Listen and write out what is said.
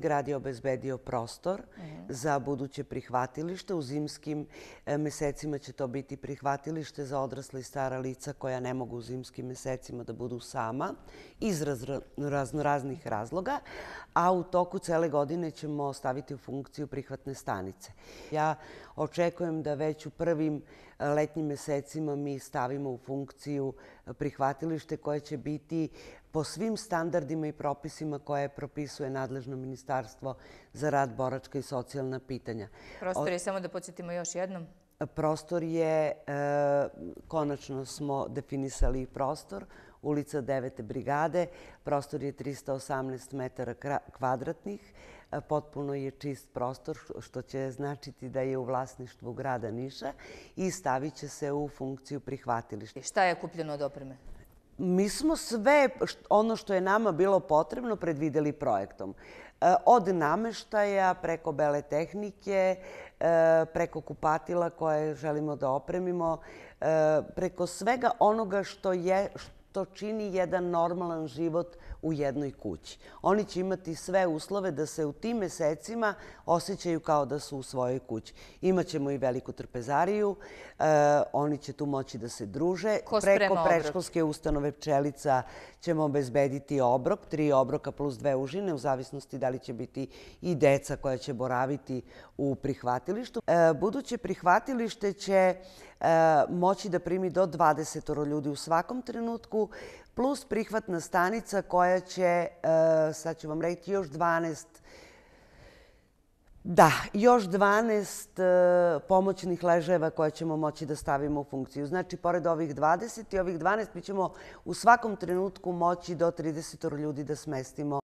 Grad je obezbedio prostor mhm. za buduće prihvatilište. U zimskim e, mesecima će to biti prihvatilište za odrasle i stara lica koja ne mogu u zimskim mesecima da budu sama iz raznoraznih razloga, a u toku cele godine ćemo staviti u funkciju prihvatne stanice. Ja očekujem da već u prvim e, letnjim mesecima mi stavimo u funkciju e, prihvatilište koje će biti po svim standardima i propisima koje propisuje nadležno ministarstvo za rad, boračka i socijalna pitanja. Prostor je, samo da podsjetimo još jednom. Prostor je, e, konačno smo definisali prostor, ulica 9. brigade, prostor je 318 metara kvadratnih, e, potpuno je čist prostor, što će značiti da je u vlasništvu grada Niša i stavit će se u funkciju prihvatilišta. Šta je kupljeno od opreme? mi smo sve ono što je nama bilo potrebno predvideli projektom. E, od nameštaja, preko bele tehnike, e, preko kupatila koje želimo da opremimo, e, preko svega onoga što je, što to čini jedan normalan život u jednoj kući. Oni će imati sve uslove da se u tim mesecima osjećaju kao da su u svojoj kući. Imaćemo i veliku trpezariju, e, oni će tu moći da se druže. Preko prečkolske ustanove pčelica ćemo obezbediti obrok, tri obroka plus dve užine, u zavisnosti da li će biti i deca koja će boraviti u prihvatilištu. E, buduće prihvatilište će e, moći da primi do 20 ljudi u svakom trenutku, uslugu, plus prihvatna stanica koja će, e, sad ću vam reći, još 12... Da, još 12 e, pomoćnih ležajeva koje ćemo moći da stavimo u funkciju. Znači, pored ovih 20 i ovih 12, mi ćemo u svakom trenutku moći do 30 ljudi da smestimo